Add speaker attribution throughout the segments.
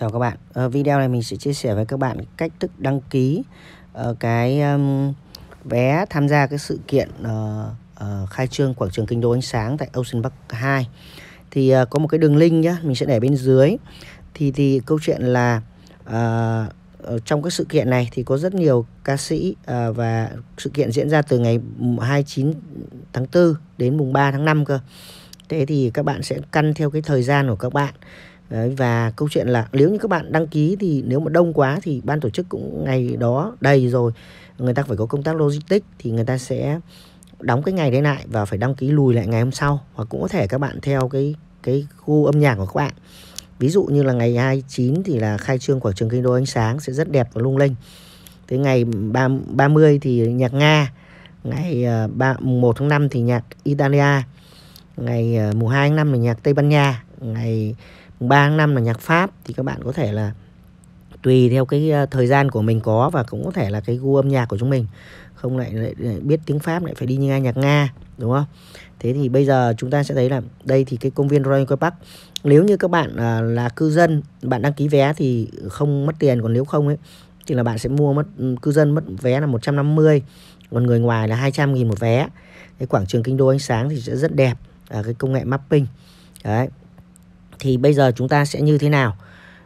Speaker 1: Chào các bạn, ở ờ, video này mình sẽ chia sẻ với các bạn cách thức đăng ký ờ, cái vé tham gia cái sự kiện ờ, khai trương quảng trường kinh đô ánh sáng tại Ocean Park 2 thì có một cái đường link nhá, mình sẽ để bên dưới thì thì câu chuyện là uh, trong các sự kiện này thì có rất nhiều ca sĩ uh, và sự kiện diễn ra từ ngày 29 tháng 4 đến mùng 3 tháng 5 cơ thế thì các bạn sẽ căn theo cái thời gian của các bạn Đấy, và câu chuyện là nếu như các bạn đăng ký thì nếu mà đông quá thì ban tổ chức cũng ngày đó đầy rồi người ta phải có công tác logistics thì người ta sẽ đóng cái ngày đấy lại và phải đăng ký lùi lại ngày hôm sau hoặc cũng có thể các bạn theo cái cái khu âm nhạc của các bạn ví dụ như là ngày 29 thì là khai trương của trường kinh đô ánh sáng sẽ rất đẹp và lung linh tới ngày 3, 30 thì nhạc Nga ngày 3, ờ, 1 tháng 5 thì nhạc Italia ngày ờ, mùng 2 tháng 5 là nhạc Tây Ban Nha ngày 3 tháng 5 là nhạc Pháp thì các bạn có thể là tùy theo cái ờ, thời gian của mình có và cũng có thể là cái gu âm nhạc của chúng mình không lại, lại, biết tiếng Pháp lại phải đi như nhạc Nga đúng không? Thế thì bây giờ chúng ta sẽ thấy là đây thì cái công viên Royal Park nếu như các bạn ờ, là cư dân bạn đăng ký vé thì không mất tiền còn nếu không ấy thì là bạn sẽ mua mất ừ, cư dân mất vé là 150 còn người ngoài là 200 nghìn một vé cái quảng trường kinh đô ánh sáng thì sẽ rất đẹp à, cái công nghệ mapping đấy thì bây giờ chúng ta sẽ như thế nào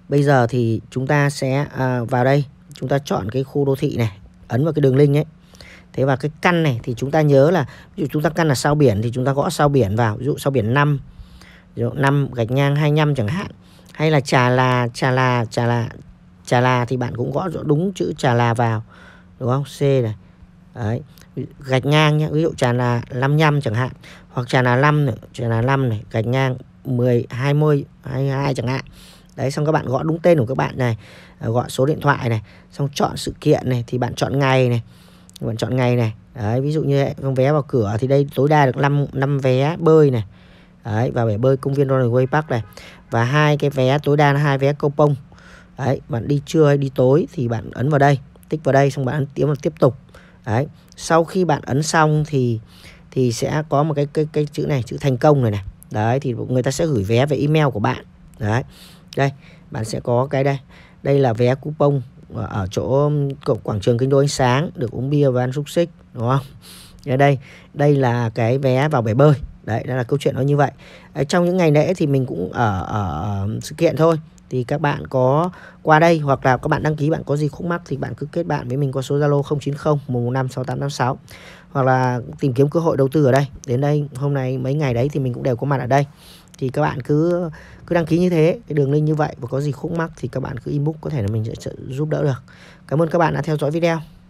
Speaker 1: bây giờ thì chúng ta sẽ à, vào đây chúng ta chọn cái khu đô thị này ấn vào cái đường link ấy thế và cái căn này thì chúng ta nhớ là ví dụ chúng ta căn là sao biển thì chúng ta gõ sao biển vào ví dụ sao biển 5 ví dụ 5 gạch ngang 25 chẳng hạn hay là trà là trà là trà là trà là thì bạn cũng gõ đúng chữ trà là vào đúng không C này đấy gạch ngang nhé ví dụ trà là 55 chẳng hạn hoặc trà là 5 này, trà là 5 này gạch ngang 10 20 22 chẳng hạn đấy xong các bạn gõ đúng tên của các bạn này à, gọi số điện thoại này xong chọn sự kiện này thì bạn chọn ngày này bạn chọn ngày này đấy ví dụ như vậy xong vé vào cửa thì đây tối đa được 5, 5 vé bơi này đấy vào bể bơi công viên Ronald Way Park này và hai cái vé tối đa là hai vé coupon đấy bạn đi trưa hay đi tối thì bạn ấn vào đây tích vào đây xong bạn ấn tiếp vào tiếp tục đấy sau khi bạn ấn xong thì thì sẽ có một cái cái cái chữ này chữ thành công này này đấy thì người ta sẽ gửi vé về email của bạn đấy đây bạn sẽ có cái đây đây là vé coupon ở chỗ quảng trường kinh đô ánh sáng được uống bia và ăn xúc xích đúng không ở đây đây là cái vé vào bể bơi đấy đó là câu chuyện nó như vậy trong những ngày lễ thì mình cũng ở ở sự kiện thôi thì các bạn có qua đây hoặc là các bạn đăng ký bạn có gì khúc mắc thì bạn cứ kết bạn với mình qua số Zalo 090 115 hoặc là tìm kiếm cơ hội đầu tư ở đây. Đến đây hôm nay mấy ngày đấy thì mình cũng đều có mặt ở đây. Thì các bạn cứ cứ đăng ký như thế, cái đường link như vậy và có gì khúc mắc thì các bạn cứ inbox có thể là mình sẽ giúp đỡ được. Cảm ơn các bạn đã theo dõi video.